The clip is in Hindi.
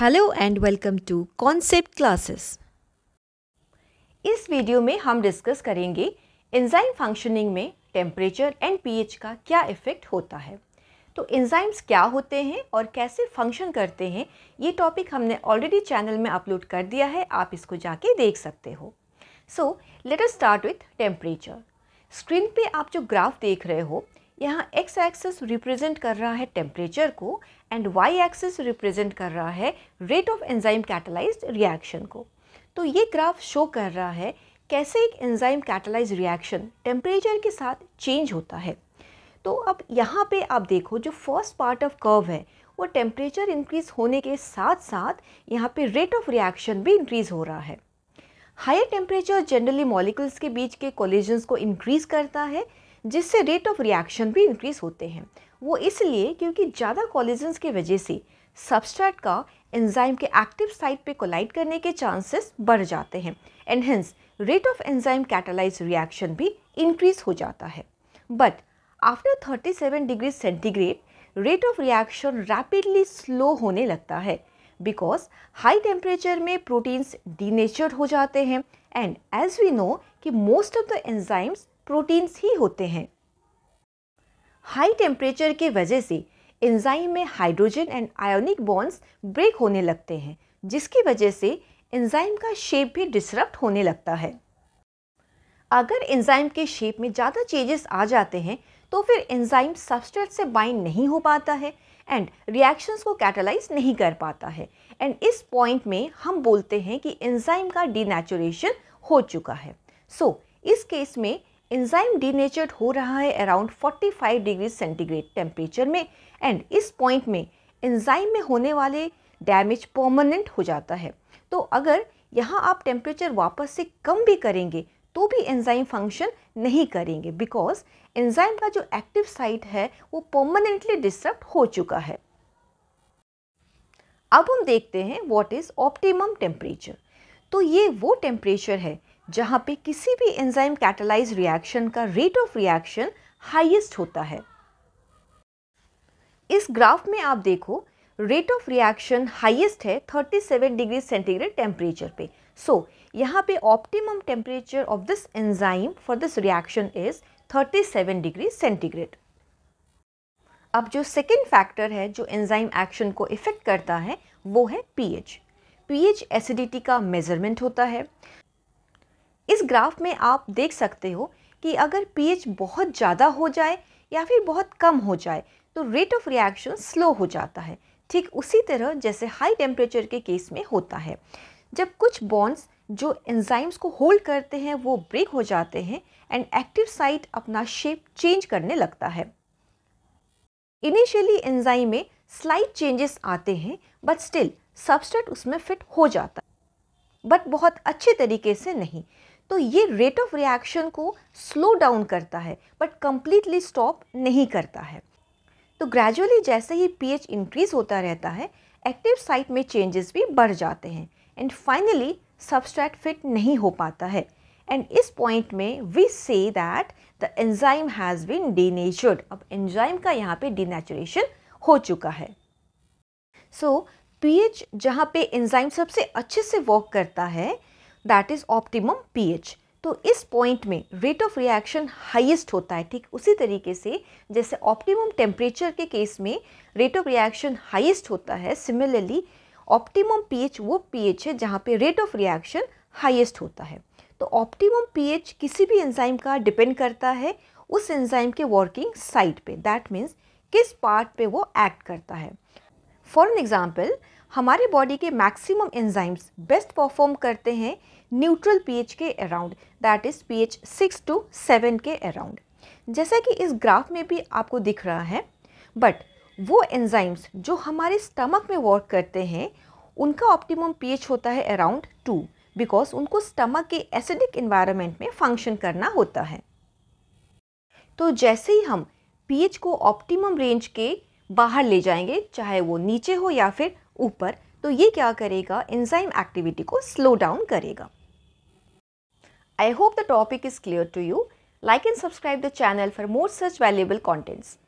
hello and welcome to concept classes इस वीडियो में हम डिस्कस करेंगे एंजाइम फंक्शनिंग में टेम्परेचर एंड पीएच का क्या इफ़ेक्ट होता है तो एंजाइम्स क्या होते हैं और कैसे फंक्शन करते हैं ये टॉपिक हमने ऑलरेडी चैनल में अपलोड कर दिया है आप इसको जाके देख सकते हो so let us start with temperature screen पे आप जो ग्राफ देख रहे हो यहाँ एक्स एक्सेस रिप्रेजेंट कर रहा है टेम्परेचर को एंड वाई एक्सेस रिप्रेजेंट कर रहा है rate of enzyme catalyse reaction को तो ये ग्राफ शो कर रहा है कैसे एक एंजाइम कैटलाइज रिएक्शन टेम्परेचर के साथ चेंज होता है तो अब यहाँ पे आप देखो जो फर्स्ट पार्ट ऑफ कर्व है वो टेम्परेचर इंक्रीज़ होने के साथ साथ यहाँ पे रेट ऑफ रिएक्शन भी इंक्रीज़ हो रहा है हायर टेम्परेचर जनरली मॉलिकल्स के बीच के कोलिजन्स को इंक्रीज़ करता है जिससे रेट ऑफ रिएक्शन भी इंक्रीज़ होते हैं वो इसलिए क्योंकि ज़्यादा कॉलेजेंस की वजह से सबस्ट्रेट का एंजाइम के एक्टिव साइट पे कोलाइड करने के चांसेस बढ़ जाते हैं enhance rate of enzyme catalyse reaction भी इंक्रीज हो जाता है but after 37 degree centigrade rate of reaction rapidly slow होने लगता है बिकॉज हाई टेम्परेचर में प्रोटीन्स डीनेचर हो जाते हैं एंड एज वी नो कि most of the enzymes proteins ही होते हैं हाई टेम्परेचर के वजह से एंजाइम में hydrogen and ionic bonds break होने लगते हैं जिसकी वजह से एंजाइम का शेप भी डिसरप्ट होने लगता है अगर एंजाइम के शेप में ज़्यादा चेंजेस आ जाते हैं तो फिर एंजाइम सब्सट्रेट से बाइंड नहीं हो पाता है एंड रिएक्शंस को कैटलाइज नहीं कर पाता है एंड इस पॉइंट में हम बोलते हैं कि एंजाइम का डिनेचुरेशन हो चुका है सो so, इस केस में एंजाइम डीनेचर्ड हो रहा है अराउंड 45 डिग्री सेंटीग्रेड टेम्परेचर में एंड इस पॉइंट में एंजाइम में होने वाले डैमेज परमानेंट हो जाता है तो अगर यहाँ आप टेम्परेचर वापस से कम भी करेंगे तो भी एंजाइम फंक्शन नहीं करेंगे बिकॉज एंजाइम का जो एक्टिव साइट है वो परमानेंटली डिस्टर्ब हो चुका है अब हम देखते हैं व्हाट इज़ ऑप्टिमम टेम्परेचर तो ये वो टेम्परेचर है जहाँ पे किसी भी एंजाइम कैटेलाइज रिएक्शन का रेट ऑफ रिएक्शन हाईएस्ट होता है इस ग्राफ में आप देखो रेट ऑफ रिएक्शन हाईएस्ट है 37 डिग्री सेंटीग्रेड टेम्परेचर पे सो so, यहाँ पे optimum temperature of this enzyme for this reaction is 37 degree centigrade अब जो सेकेंड फैक्टर है जो एंजाइम एक्शन को इफेक्ट करता है वो है पीएच पीएच एसिडिटी का मेजरमेंट होता है ग्राफ में आप देख सकते हो कि अगर पीएच बहुत ज़्यादा हो जाए या फिर बहुत कम हो जाए तो रेट ऑफ रिएक्शन स्लो हो जाता है ठीक उसी तरह जैसे हाई टेम्परेचर के केस में होता है जब कुछ बॉन्ड्स जो एंजाइम्स को होल्ड करते हैं वो ब्रेक हो जाते हैं एंड एक्टिव साइट अपना शेप चेंज करने लगता है इनिशियली एंजाइम में स्लाइट चेंजेस आते हैं बट स्टिल सबस्टेट उसमें फिट हो जाता है बट बहुत अच्छे तरीके से नहीं तो ये रेट ऑफ रिएक्शन को स्लो डाउन करता है बट कम्प्लीटली स्टॉप नहीं करता है तो ग्रेजुअली जैसे ही पीएच इंक्रीज होता रहता है एक्टिव साइट में चेंजेस भी बढ़ जाते हैं एंड फाइनली सबस्ट्रैट फिट नहीं हो पाता है एंड इस पॉइंट में we see that the enzyme has been denatured अब एंजाइम का यहाँ पे डीनेचुरेशन हो चुका है सो so, पीएच जहाँ पे एंजाइम सबसे अच्छे से वॉक करता है दैट इज ऑप्टिमम पीएच तो इस पॉइंट में रेट ऑफ रिएक्शन हाईएस्ट होता है ठीक उसी तरीके से जैसे ऑप्टिमम टेम्परेचर के केस में रेट ऑफ रिएक्शन हाईएस्ट होता है सिमिलरली ऑप्टिमम पीएच वो पीएच है जहाँ पे रेट ऑफ रिएक्शन हाईएस्ट होता है तो ऑप्टिमम पीएच किसी भी एंजाइम का डिपेंड करता है उस एंजाइम के वर्किंग साइट पे दैट मीन्स किस पार्ट पे वो एक्ट करता है फॉर एन एग्जाम्पल हमारे बॉडी के मैक्सिमम एंजाइम्स बेस्ट परफॉर्म करते हैं न्यूट्रल पीएच के around that is pH six to seven के अराउंड जैसा कि इस ग्राफ में भी आपको दिख रहा है बट वो एंजाइम्स जो हमारे स्टमक में वर्क करते हैं उनका ऑप्टिमम पीएच होता है अराउंड टू बिकॉज उनको स्टमक के एसिडिक इन्वायरमेंट में फंक्शन करना होता है तो जैसे ही हम पीएच को ऑप्टिमम रेंज के बाहर ले जाएंगे चाहे वो नीचे हो या फिर ऊपर तो ये क्या करेगा एंजाइम एक्टिविटी को स्लो डाउन करेगा I hope the topic is clear to you like and subscribe the channel for more such valuable contents